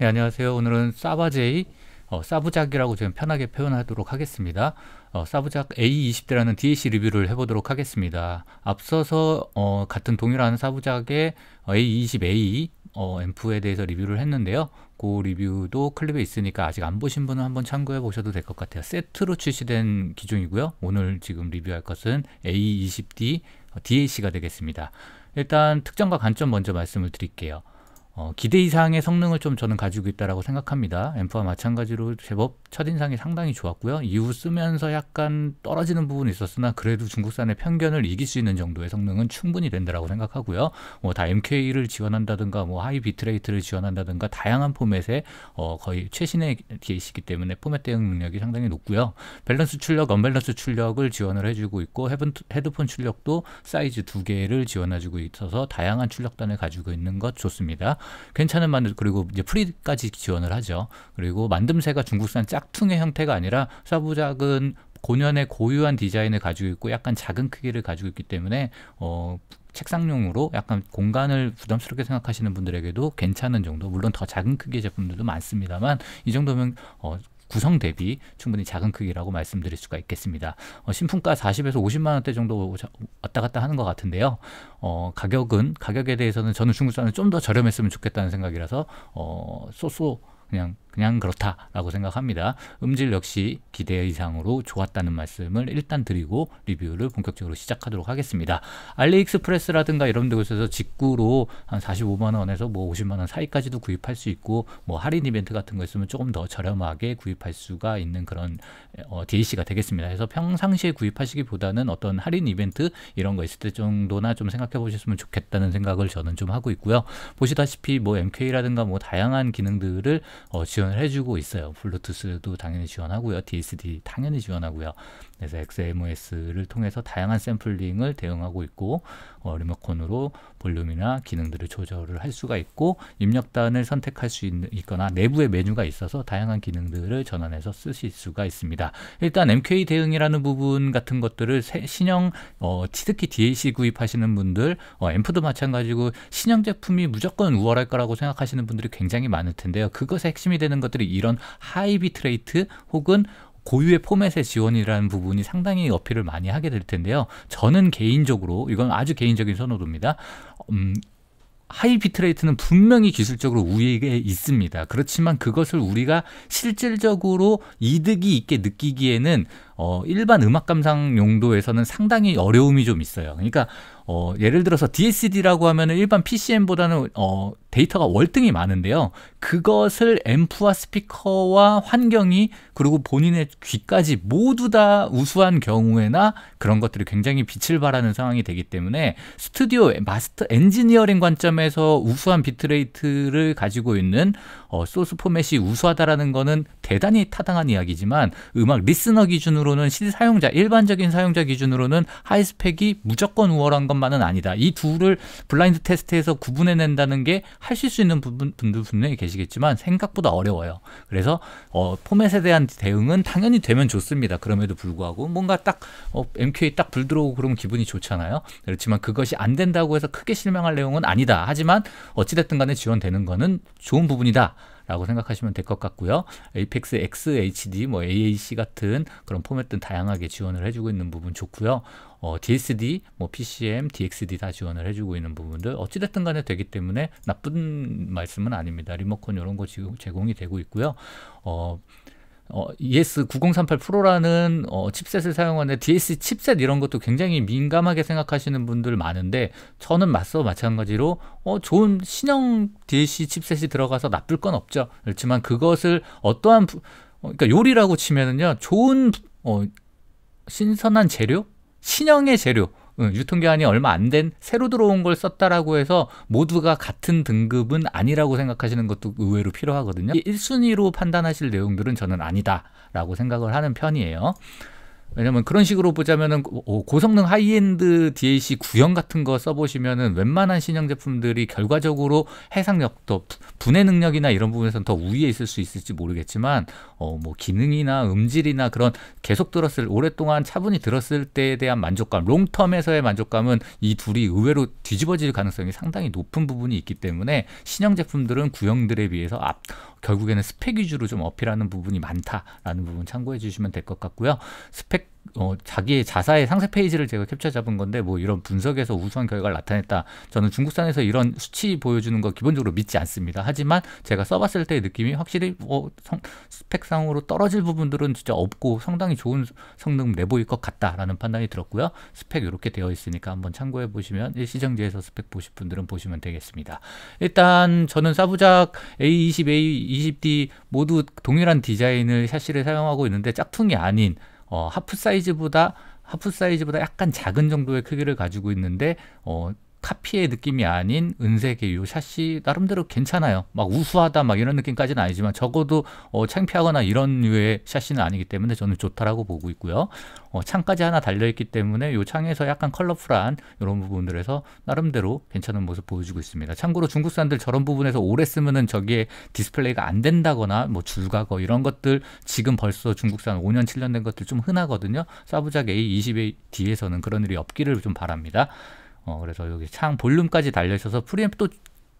네, 안녕하세요. 오늘은 사바제이 어, 사부작이라고 좀 편하게 표현하도록 하겠습니다. 어, 사부작 A20대라는 DAC 리뷰를 해보도록 하겠습니다. 앞서서 어, 같은 동일한 사부작의 A20A 어, 앰프에 대해서 리뷰를 했는데요. 그 리뷰도 클립에 있으니까 아직 안 보신 분은 한번 참고해 보셔도 될 것 같아요. 세트로 출시된 기종이고요. 오늘 지금 리뷰할 것은 A20D 어, DAC가 되겠습니다. 일단 특정과 관점 먼저 말씀을 드릴게요. 어, 기대 이상의 성능을 좀 저는 가지고 있다라고 생각합니다. 앰프와 마찬가지로 제법 첫인상이 상당히 좋았고요. 이후 쓰면서 약간 떨어지는 부분이 있었으나 그래도 중국산의 편견을 이길 수 있는 정도의 성능은 충분히 된다고 생각하고요. 뭐 다 MK를 지원한다든가 뭐 하이 비트레이트를 지원한다든가 다양한 포맷에 어 거의 최신의 게이시기 때문에 포맷 대응 능력이 상당히 높고요. 밸런스 출력, 언밸런스 출력을 지원을 해주고 있고 헤븐, 헤드폰 출력도 사이즈 두 개를 지원해주고 있어서 다양한 출력단을 가지고 있는 것 좋습니다. 괜찮은 만들 그리고 이제 프리까지 지원을 하죠. 그리고 만듦새가 중국산 짝 짝퉁의 형태가 아니라 사부작은 고년의 고유한 디자인을 가지고 있고 약간 작은 크기를 가지고 있기 때문에 어, 책상용으로 약간 공간을 부담스럽게 생각하시는 분들에게도 괜찮은 정도 물론 더 작은 크기의 제품들도 많습니다만 이 정도면 어, 구성 대비 충분히 작은 크기라고 말씀드릴 수가 있겠습니다. 어, 신품가 40에서 50만 원대 정도 왔다 갔다 하는 것 같은데요. 어, 가격은 가격에 대해서는 저는 중국산을 좀 더 저렴했으면 좋겠다는 생각이라서 어, 소소 그냥 그냥 그렇다라고 생각합니다. 음질 역시 기대 이상으로 좋았다는 말씀을 일단 드리고 리뷰를 본격적으로 시작하도록 하겠습니다. 알리익스프레스라든가 이런 데에서 직구로 한 45만 원에서 뭐 50만 원 사이까지도 구입할 수 있고 뭐 할인 이벤트 같은 거 있으면 조금 더 저렴하게 구입할 수가 있는 그런 어, DAC가 되겠습니다. 그래서 평상시에 구입하시기보다는 어떤 할인 이벤트 이런 거 있을 때 정도나 좀 생각해 보셨으면 좋겠다는 생각을 저는 좀 하고 있고요. 보시다시피 뭐 MK라든가 뭐 다양한 기능들을 어, 지원 지원을 해주고 있어요. 블루투스도 당연히 지원하고요. DSD 당연히 지원하고요. 그래서 XMOS를 통해서 다양한 샘플링을 대응하고 있고 어, 리모컨으로 볼륨이나 기능들을 조절을 할 수가 있고 입력단을 선택할 수 있, 거나 내부에 메뉴가 있어서 다양한 기능들을 전환해서 쓰실 수가 있습니다. 일단 MK 대응이라는 부분 같은 것들을 새, 신형 어, 치드키 DAC 구입하시는 분들 어, 앰프도 마찬가지고 신형 제품이 무조건 우월할 거라고 생각하시는 분들이 굉장히 많을 텐데요. 그것의 핵심이 되는 것들이 이런 하이 비트레이트 혹은 고유의 포맷의 지원이라는 부분이 상당히 어필을 많이 하게 될 텐데요. 저는 개인적으로 이건 아주 개인적인 선호도입니다. 음, 하이 비트레이트는 분명히 기술적으로 우위에 있습니다. 그렇지만 그것을 우리가 실질적으로 이득이 있게 느끼기에는 어, 일반 음악 감상 용도에서는 상당히 어려움이 좀 있어요. 그러니까 어, 예를 들어서 DSD라고 하면은 일반 PCM보다는 어, 데이터가 월등히 많은데요. 그것을 앰프와 스피커와 환경이 그리고 본인의 귀까지 모두 다 우수한 경우에나 그런 것들이 굉장히 빛을 발하는 상황이 되기 때문에 스튜디오 마스터 엔지니어링 관점에서 우수한 비트레이트를 가지고 있는 어, 소스 포맷이 우수하다라는 거는 대단히 타당한 이야기지만 음악 리스너 기준으로는 실사용자 일반적인 사용자 기준으로는 하이스펙이 무조건 우월한 것만은 아니다. 이 둘을 블라인드 테스트에서 구분해낸다는 게 하실 수 있는 부분, 분들 분명히 계시겠지만 생각보다 어려워요. 그래서 어, 포맷에 대한 대응은 당연히 되면 좋습니다. 그럼에도 불구하고 뭔가 딱 어, MQA 딱 불 들어오고 그러면 기분이 좋잖아요. 그렇지만 그것이 안 된다고 해서 크게 실망할 내용은 아니다. 하지만 어찌됐든 간에 지원되는 거는 좋은 부분이다. 라고 생각하시면 될 것 같고요. 에이펙스 XHD, 뭐 AAC 같은 그런 포맷들 다양하게 지원을 해주고 있는 부분 좋고요. 어, DSD, 뭐 PCM, DXD 다 지원을 해주고 있는 부분들 어찌됐든 간에 되기 때문에 나쁜 말씀은 아닙니다. 리모컨 이런 거 지금 제공이 되고 있고요. 어, 어, ES9038 프로라는 어, 칩셋을 사용하는 데 DSC 칩셋 이런 것도 굉장히 민감하게 생각하시는 분들 많은데 저는 맞서 마찬가지로 어, 좋은 신형 DSC 칩셋이 들어가서 나쁠 건 없죠. 그렇지만 그것을 어떠한 부, 어, 그러니까 요리라고 치면은요 좋은 어, 신선한 재료, 신형의 재료 유통기한이 얼마 안 된 새로 들어온 걸 썼다라고 해서 모두가 같은 등급은 아니라고 생각하시는 것도 의외로 필요하거든요. 1순위로 판단하실 내용들은 저는 아니다라고 생각을 하는 편이에요. 왜냐면 그런 식으로 보자면은 고성능 하이엔드 DAC 구형 같은 거 써보시면은 웬만한 신형 제품들이 결과적으로 해상력도 분해 능력이나 이런 부분에서는 더 우위에 있을 수 있을지 모르겠지만 어 뭐 기능이나 음질이나 그런 계속 들었을 오랫동안 차분히 들었을 때에 대한 만족감, 롱텀에서의 만족감은 이 둘이 의외로 뒤집어질 가능성이 상당히 높은 부분이 있기 때문에 신형 제품들은 구형들에 비해서 앞 결국에는 스펙 위주로 좀 어필하는 부분이 많다라는 부분 참고해 주시면 될 것 같고요. 스펙 어, 자기의 자사의 상세 페이지를 제가 캡처 잡은 건데 뭐 이런 분석에서 우수한 결과를 나타냈다. 저는 중국산에서 이런 수치 보여주는 거 기본적으로 믿지 않습니다. 하지만 제가 써봤을 때의 느낌이 확실히 뭐 성, 스펙상으로 떨어질 부분들은 진짜 없고 상당히 좋은 성능 내보일 것 같다라는 판단이 들었고요. 스펙 이렇게 되어 있으니까 한번 참고해 보시면 일시정지에서 스펙 보실 분들은 보시면 되겠습니다. 일단 저는 사부작 A20, A20D 모두 동일한 디자인을 샷시를 사용하고 있는데 짝퉁이 아닌 어, 하프 사이즈보다 하프 사이즈보다 약간 작은 정도의 크기를 가지고 있는데 어, 카피의 느낌이 아닌 은색의 요 샷이 나름대로 괜찮아요. 막 우수하다 막 이런 느낌까지는 아니지만 적어도 어, 창피하거나 이런 류의 샷이 아니기 때문에 저는 좋다라고 보고 있고요. 어, 창까지 하나 달려있기 때문에 요 창에서 약간 컬러풀한 이런 부분들에서 나름대로 괜찮은 모습 보여주고 있습니다. 참고로 중국 산들 저런 부분에서 오래 쓰면은 저기에 디스플레이가 안 된다거나 뭐 줄가거 이런 것들 지금 벌써 중국산 5년 7년 된 것들 좀 흔하거든요. 사부작 A20D에서는 그런 일이 없기를 좀 바랍니다. 어, 그래서 여기 창 볼륨까지 달려 있어서 프리앰프 또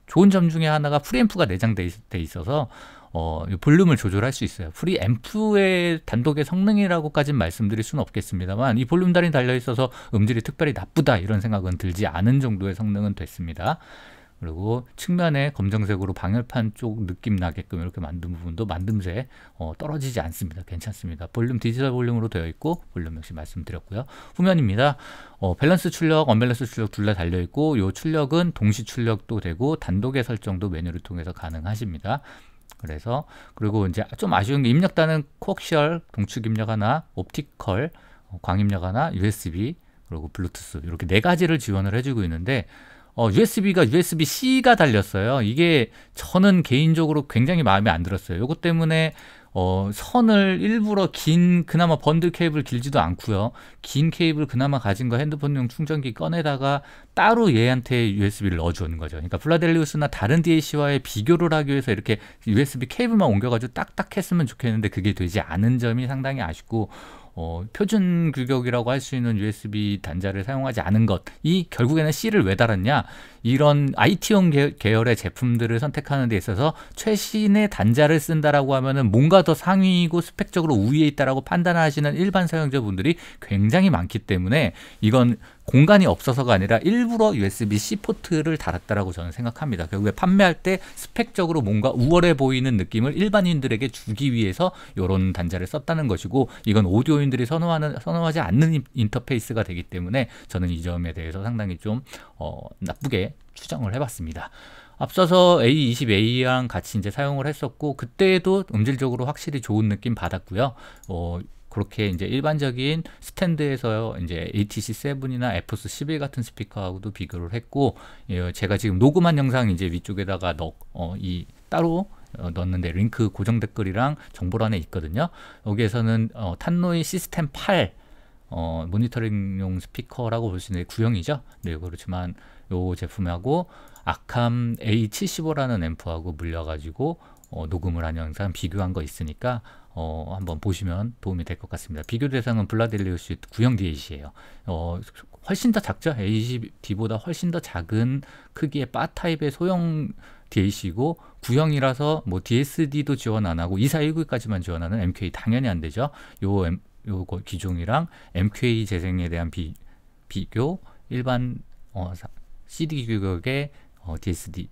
좋은 점 중에 하나가 프리앰프가 내장돼 있, 어서 어, 볼륨을 조절할 수 있어요. 프리앰프의 단독의 성능이라고까지는 말씀드릴 수는 없겠습니다만 이 볼륨 달이 달려 있어서 음질이 특별히 나쁘다 이런 생각은 들지 않은 정도의 성능은 됐습니다. 그리고 측면에 검정색으로 방열판 쪽 느낌 나게끔 이렇게 만든 부분도 만듦새 어, 떨어지지 않습니다. 괜찮습니다. 볼륨 디지털 볼륨으로 되어 있고 볼륨 역시 말씀드렸고요. 후면입니다. 어, 밸런스 출력, 언밸런스 출력 둘 다 달려 있고 이 출력은 동시 출력도 되고 단독의 설정도 메뉴를 통해서 가능하십니다. 그래서 그리고 이제 좀 아쉬운 게 입력단은 코액셜 동축 입력 하나, 옵티컬 어, 광입력 하나, USB 그리고 블루투스 이렇게 네 가지를 지원을 해주고 있는데 어, USB가 USB-C가 달렸어요. 이게 저는 개인적으로 굉장히 마음에 안 들었어요. 요것 때문에 어, 선을 일부러 긴 그나마 번들 케이블 길지도 않고요. 긴 케이블 그나마 가진 거 핸드폰용 충전기 꺼내다가 따로 얘한테 USB를 넣어주는 거죠. 그러니까 플라델리우스나 다른 DAC와의 비교를 하기 위해서 이렇게 USB 케이블만 옮겨가지고 딱딱했으면 좋겠는데 그게 되지 않은 점이 상당히 아쉽고 어, 표준 규격이라고 할 수 있는 USB 단자를 사용하지 않은 것이 결국에는 C를 왜 달았냐 이런 IT용 계열의 제품들을 선택하는 데 있어서 최신의 단자를 쓴다라고 하면은 뭔가 더 상위이고 스펙적으로 우위에 있다라고 판단하시는 일반 사용자분들이 굉장히 많기 때문에 이건 공간이 없어서가 아니라 일부러 USB-C 포트를 달았다라고 저는 생각합니다. 결국에 판매할 때 스펙적으로 뭔가 우월해 보이는 느낌을 일반인들에게 주기 위해서 이런 단자를 썼다는 것이고 이건 오디오인들이 선호하는 선호하지 않는 인터페이스가 되기 때문에 저는 이 점에 대해서 상당히 좀 어, 나쁘게 추정을 해봤습니다. 앞서서 A20A랑 같이 이제 사용을 했었고 그때도 음질적으로 확실히 좋은 느낌 받았고요. 어, 그렇게 이제 일반적인 스탠드에서 이제 ATC7이나 FS11 같은 스피커하고도 비교를 했고 예, 제가 지금 녹음한 영상 이제 위쪽에다가 넣, 어, 이 따로 어, 넣었는데 링크 고정 댓글이랑 정보란에 있거든요. 여기에서는 어, 탄노이 시스템 8 어, 모니터링용 스피커라고 볼 수 있는 구형이죠. 네, 그렇지만 요 제품하고 아캄 A75라는 앰프하고 물려가지고 어, 녹음을 한 영상 비교한 거 있으니까 어, 한번 보시면 도움이 될 것 같습니다. 비교 대상은 블라델리우시 구형 DAC예요. 어, 훨씬 더 작죠? AD보다 훨씬 더 작은 크기의 바 타입의 소형 DAC고 구형이라서 뭐 DSD도 지원 안 하고 2419까지만 지원하는 MK 당연히 안 되죠. 요 M, 요 기종이랑 MK 재생에 대한 비, 비교 일반 어, CD 규격의 어, DSD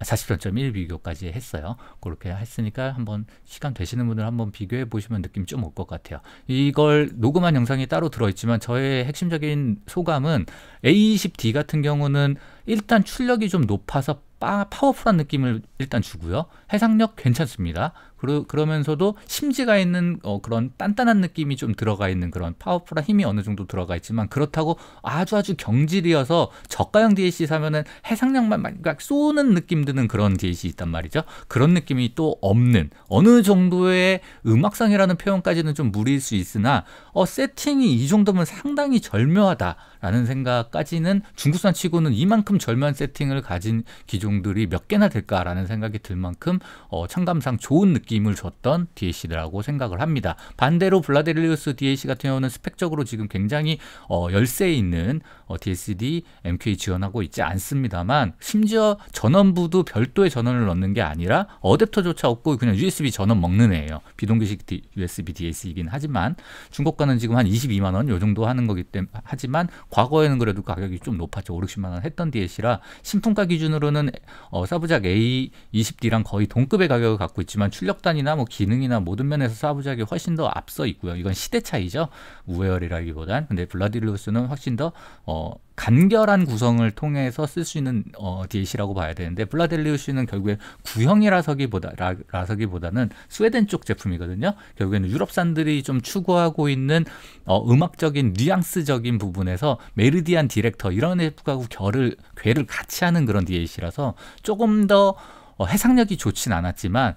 40.1 비교까지 했어요. 그렇게 했으니까 한번 시간 되시는 분들 한번 비교해 보시면 느낌 좀 올 것 같아요. 이걸 녹음한 영상이 따로 들어있지만 저의 핵심적인 소감은 A20D 같은 경우는 일단 출력이 좀 높아서 파, 워풀한 느낌을 일단 주고요. 해상력 괜찮습니다. 그러, 그러면서도 심지가 있는 어, 그런 단단한 느낌이 좀 들어가 있는 그런 파워풀한 힘이 어느 정도 들어가 있지만 그렇다고 아주 아주 경질이어서 저가형 DLC 사면은 해상력만 막 그러니까 쏘는 느낌 드는 그런 DLC 있단 말이죠. 그런 느낌이 또 없는 어느 정도의 음악상이라는 표현까지는 좀 무리일 수 있으나 어, 세팅이 이 정도면 상당히 절묘하다라는 생각까지는 중국산 치고는 이만큼 절묘한 세팅을 가진 기존 비용들이 몇 개나 될까라는 생각이 들 만큼 어, 청감상 좋은 느낌을 줬던 DAC라고 생각을 합니다. 반대로 블라데리우스 릴 DAC 같은 경우는 스펙적으로 지금 굉장히 어, 열세 에 있는 어, DSD MK 지원하고 있지 않습니다만 심지어 전원부도 별도의 전원을 넣는 게 아니라 어댑터조차 없고 그냥 USB 전원 먹는 애예요. 비동기식 D, USB DAC이긴 하지만 중고가는 지금 한 22만 원 요 정도 하는 거기 때문에 하지만 과거에는 그래도 가격이 좀 높았죠. 5, 60만 원 했던 DAC라 신품가 기준으로는 어, 사부작 A20D랑 거의 동급의 가격을 갖고 있지만 출력단이나 뭐 기능이나 모든 면에서 사부작이 훨씬 더 앞서 있고요. 이건 시대 차이죠. 우회열이라기보단. 근데 블라디루스는 훨씬 더 어, 간결한 구성을 통해서 쓸 수 있는 어, DLC라고 봐야 되는데 블라델리우스는 결국에 구형이라서기보다 라, 라서기보다는 스웨덴 쪽 제품이거든요. 결국에는 유럽산들이 좀 추구하고 있는 어, 음악적인 뉘앙스적인 부분에서 메르디안 디렉터 이런 애프하고 결을 괴를 같이 하는 그런 DLC라서 조금 더 어, 해상력이 좋진 않았지만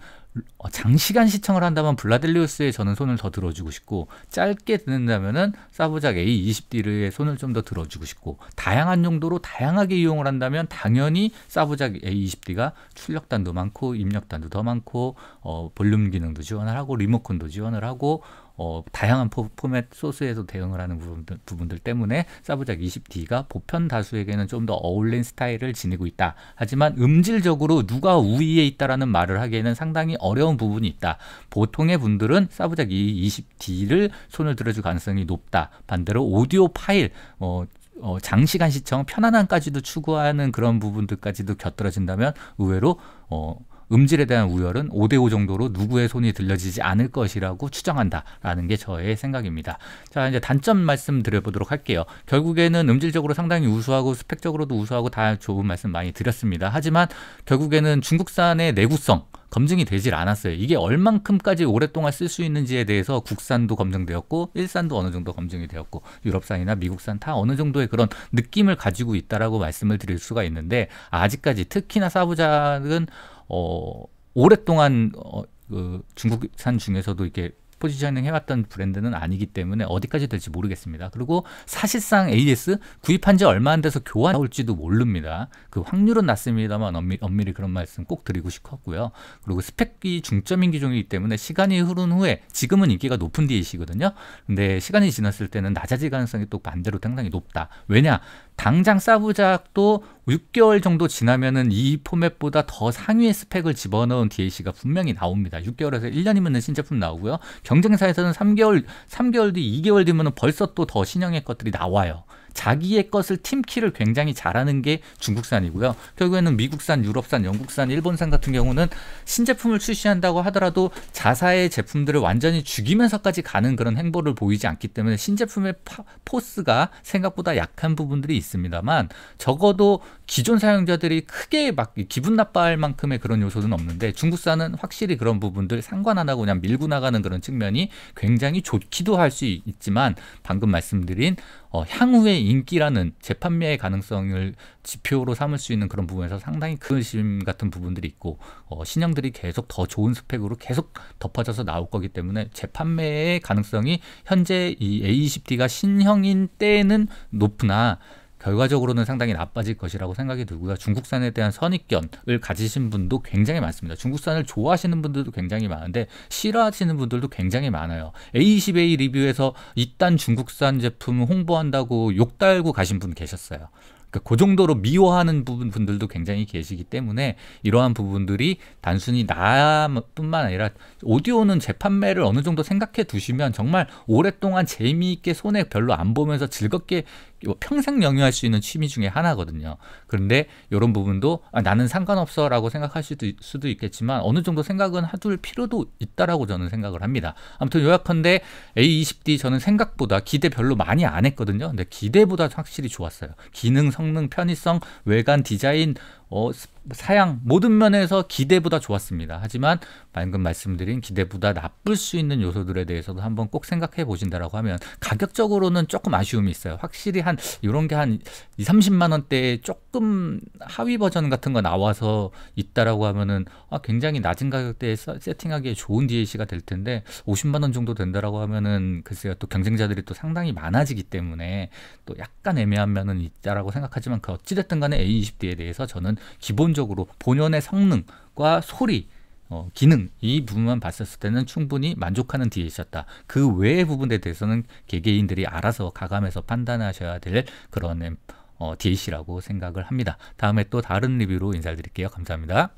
어, 장시간 시청을 한다면 블라델리우스에 저는 손을 더 들어주고 싶고 짧게 듣는다면은 사부작 A 20D의 손을 좀 더 들어주고 싶고 다양한 용도로 다양하게 이용을 한다면 당연히 사부작 A 20D가 출력단도 많고 입력단도 더 많고 어, 볼륨 기능도 지원을 하고 리모컨도 지원을 하고 어, 다양한 포, 포맷 소스에서 대응을 하는 부분들, 부분들 때문에 사부작 20D가 보편 다수에게는 좀 더 어울린 스타일을 지니고 있다. 하지만 음질적으로 누가 우위에 있다라는 말을 하기에는 상당히 어려운 부분이 있다. 보통의 분들은 사부작 20D를 손을 들어줄 가능성이 높다. 반대로 오디오 파일, 어, 어, 장시간 시청 편안함까지도 추구하는 그런 부분들까지도 곁들여진다면 의외로 어, 음질에 대한 우열은 5대5 정도로 누구의 손이 들려지지 않을 것이라고 추정한다라는 게 저의 생각입니다. 자, 이제 단점 말씀드려보도록 할게요. 결국에는 음질적으로 상당히 우수하고 스펙적으로도 우수하고 다 좋은 말씀 많이 드렸습니다. 하지만 결국에는 중국산의 내구성, 검증이 되질 않았어요. 이게 얼만큼까지 오랫동안 쓸 수 있는지에 대해서 국산도 검증되었고 일산도 어느 정도 검증이 되었고 유럽산이나 미국산 다 어느 정도의 그런 느낌을 가지고 있다라고 말씀을 드릴 수가 있는데 아직까지 특히나 사부작은 어, 오랫동안 어, 그 중국산 중에서도 이렇게 포지셔닝 해왔던 브랜드는 아니기 때문에 어디까지 될지 모르겠습니다. 그리고 사실상 AS 구입한 지 얼마 안 돼서 교환 나올지도 모릅니다. 그 확률은 낮습니다만 엄밀, 엄밀히 그런 말씀 꼭 드리고 싶었고요. 그리고 스펙이 중점인 기종이기 때문에 시간이 흐른 후에 지금은 인기가 높은 DAC거든요. 근데 시간이 지났을 때는 낮아질 가능성이 또 반대로 상당히 높다. 왜냐? 당장 싸부작도 6개월 정도 지나면은 이 포맷보다 더 상위의 스펙을 집어넣은 DAC가 분명히 나옵니다. 6개월에서 1년이면은 신제품 나오고요. 경쟁사에서는 3개월, 3개월 뒤, 2개월 뒤면은 벌써 또 더 신형의 것들이 나와요. 자기의 것을 팀키를 굉장히 잘하는 게 중국산이고요. 결국에는 미국산, 유럽산, 영국산, 일본산 같은 경우는 신제품을 출시한다고 하더라도 자사의 제품들을 완전히 죽이면서까지 가는 그런 행보를 보이지 않기 때문에 신제품의 파, 포스가 생각보다 약한 부분들이 있습니다만 적어도 기존 사용자들이 크게 막 기분 나빠할 만큼의 그런 요소는 없는데 중국산은 확실히 그런 부분들 상관 안 하고 그냥 밀고 나가는 그런 측면이 굉장히 좋기도 할 수 있지만 방금 말씀드린 어, 향후에 인기라는 재판매의 가능성을 지표로 삼을 수 있는 그런 부분에서 상당히 근심 같은 부분들이 있고 어, 신형들이 계속 더 좋은 스펙으로 계속 덮어져서 나올 거기 때문에 재판매의 가능성이 현재 이 A20D가 신형인 때는 에 높으나 결과적으로는 상당히 나빠질 것이라고 생각이 들고요. 중국산에 대한 선입견을 가지신 분도 굉장히 많습니다. 중국산을 좋아하시는 분들도 굉장히 많은데 싫어하시는 분들도 굉장히 많아요. A20A 리뷰에서 이딴 중국산 제품 홍보한다고 욕 달고 가신 분 계셨어요. 그러니까 그 정도로 미워하는 부분 분들도 굉장히 계시기 때문에 이러한 부분들이 단순히 나뿐만 아니라 오디오는 재판매를 어느 정도 생각해 두시면 정말 오랫동안 재미있게 손에 별로 안 보면서 즐겁게 평생 영유할 수 있는 취미 중에 하나거든요. 그런데 이런 부분도 아, 나는 상관없어라고 생각할 수도, 수도 있겠지만 어느 정도 생각은 해둘 필요도 있다라고 저는 생각을 합니다. 아무튼 요약컨대 A20D 저는 생각보다 기대 별로 많이 안 했거든요. 근데 기대보다 확실히 좋았어요. 기능, 성능, 편의성, 외관, 디자인 어, 사양 모든 면에서 기대보다 좋았습니다. 하지만 방금 말씀드린 기대보다 나쁠 수 있는 요소들에 대해서도 한번 꼭 생각해 보신다라고 하면 가격적으로는 조금 아쉬움이 있어요. 확실히 한 이런 게 한 30만 원대에 조금 하위 버전 같은 거 나와서 있다라고 하면은 아, 굉장히 낮은 가격대에 세팅하기에 좋은 DLC가 될 텐데 50만 원 정도 된다라고 하면은 글쎄요 또 경쟁자들이 또 상당히 많아지기 때문에 또 약간 애매한 면은 있다라고 생각하지만 그 어찌됐든 간에 A20D에 대해서 저는 기본적으로 본연의 성능과 소리 어, 기능 이 부분만 봤었을 때는 충분히 만족하는 뒤에 있었다. 그 외의 부분에 대해서는 개개인들이 알아서 가감해서 판단하셔야 될 그런 어, DAC라고 생각을 합니다. 다음에 또 다른 리뷰로 인사드릴게요. 감사합니다.